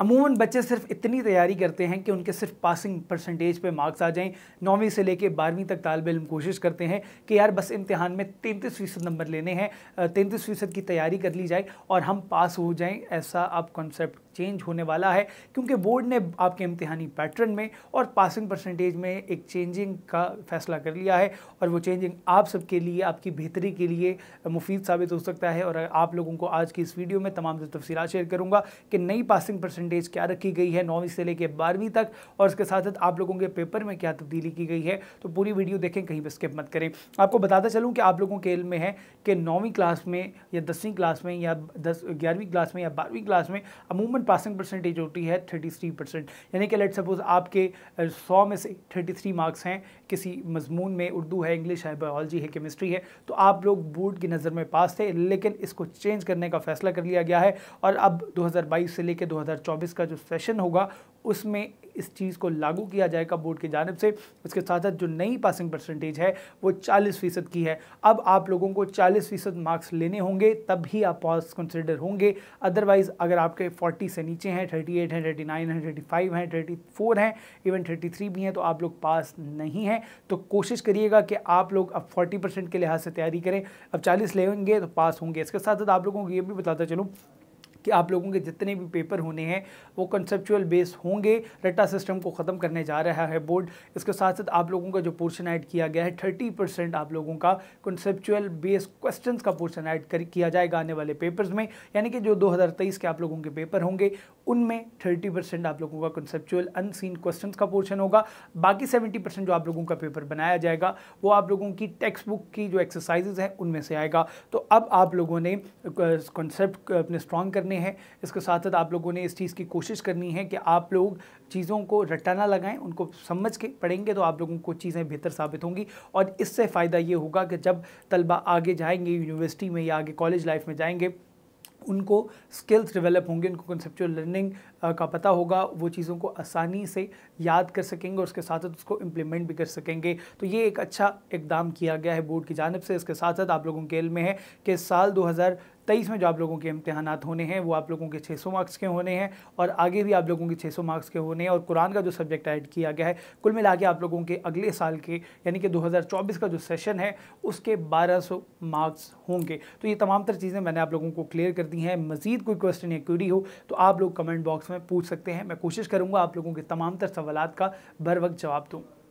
अमूमन बच्चे सिर्फ इतनी तैयारी करते हैं कि उनके सिर्फ पासिंग परसेंटेज पे मार्क्स आ जाएं नौवीं से लेके बारहवीं तक तालब इम कोशिश करते हैं कि यार बस इम्तहान में तैंतीस फ़ीसद नंबर लेने हैं तैंतीस फ़ीसद की तैयारी कर ली जाए और हम पास हो जाएं ऐसा आप कॉन्सेप्ट चेंज होने वाला है क्योंकि बोर्ड ने आपके इम्तहानी पैटर्न में और पासिंग परसेंटेज में एक चेंजिंग का फैसला कर लिया है और वो चेंजिंग आप सबके लिए आपकी बेहतरी के लिए मुफीद साबित हो सकता है और आप लोगों को आज की इस वीडियो में तमाम तफसीत शेयर करूँगा कि नई पासिंग परसेंट परसेंटेज क्या रखी गई है नौवीं से लेकर बारहवीं तक और इसके साथ साथ आप लोगों के पेपर में क्या तब्दीली की गई है तो पूरी वीडियो देखें कहीं पर स्किप मत करें आपको बताता चलूँ कि आप लोगों के इल में है कि नौवीं क्लास में या दसवीं क्लास में या दस ग्यारहवीं क्लास में या बारहवीं क्लास में अमूमन पासिंग परसेंटेज होती है थर्टी थ्री परसेंट यानी कि लेट सपोज आपके सौ में से थर्टी थ्री मार्क्स हैं किसी मजमून में उर्दू है इंग्लिश है बायोलॉजी है केमिस्ट्री है तो आप लोग बोर्ड की नज़र में पास थे लेकिन इसको चेंज करने का फैसला कर लिया गया है और अब 2022 से लेकर 2024 2024 का जो सेशन होगा उसमें इस चीज़ को लागू किया जाएगा बोर्ड की जानब से उसके साथ साथ जो नई पासिंग परसेंटेज है वो 40 फ़ीसद की है अब आप लोगों को 40 फ़ीसद मार्क्स लेने होंगे तब ही आप पास कंसिडर होंगे अदरवाइज़ अगर आपके 40 से नीचे हैं 38 हैं 39 हैं 35 हैं 34 हैं इवन 33 भी हैं तो आप लोग पास नहीं हैं तो कोशिश करिएगा कि आप लोग अब फोर्टी के लिहाज से तैयारी करें अब चालीस लेंगे तो पास होंगे इसके साथ साथ आप लोगों को ये भी बताता चलूँ कि आप लोगों के जितने भी पेपर होने हैं वो कंसेप्चुअल बेस होंगे रट्टा सिस्टम को ख़त्म करने जा रहा है बोर्ड इसके साथ साथ आप लोगों का जो पोर्शन ऐड किया गया है थर्टी परसेंट आप लोगों का कंसेप्चुअल बेस क्वेश्चंस का पोर्शन ऐड कर किया जाएगा आने वाले पेपर्स में यानी कि जो दो के आप लोगों के पेपर होंगे उनमें थर्टी परसेंट आप लोगों का कंसेप्चुअल अनसीन क्वेश्चन का पोर्शन होगा बाकी सेवेंटी परसेंट जो आप लोगों का पेपर बनाया जाएगा वो आप लोगों की टेक्स्ट बुक की जो एक्सरसाइजेज हैं उनमें से आएगा तो अब आप लोगों ने कॉन्सेप्ट अपने स्ट्रॉन्ग करने करने हैं इसके साथ साथ आप लोगों ने इस चीज़ की कोशिश करनी है कि आप लोग चीज़ों को रटाना लगाएं उनको समझ के पढ़ेंगे तो आप लोगों को चीज़ें बेहतर साबित होंगी और इससे फ़ायदा ये होगा कि जब तलबा आगे जाएंगे यूनिवर्सिटी में या आगे कॉलेज लाइफ में जाएंगे उनको स्किल्स डेवलप होंगे उनको कंसेप्चुअल लर्निंग का पता होगा वो चीज़ों को आसानी से याद कर सकेंगे और उसके साथ साथ उसको इम्प्लीमेंट भी कर सकेंगे तो ये एक अच्छा इकदाम किया गया है बोर्ड की जानब से इसके साथ साथ आप लोगों के इल में है कि साल 2000 तेईस में जो आप लोगों के इम्तहान होने हैं वो आप लोगों के छः सौ मार्क्स के होने हैं और आगे भी आप लोगों के छः सौ मार्क्स के होने हैं और कुरान का जो सब्जेक्ट ऐड किया गया है कुल मिला के आप लोगों के अगले साल के यानी कि चौबीस का जो सेशन है उसके सौ मार्क्स होंगे तो ये तमाम तर चीज़ें मैंने आप लोगों को क्लियर कर दी हैं मजीद कोई क्वेश्चन या क्यूरी हो तो आप लोग कमेंट बॉक्स में पूछ सकते हैं मैं कोशिश करूँगा आप लोगों के तमाम तर सवाल का बर वक्त जवाब दूँ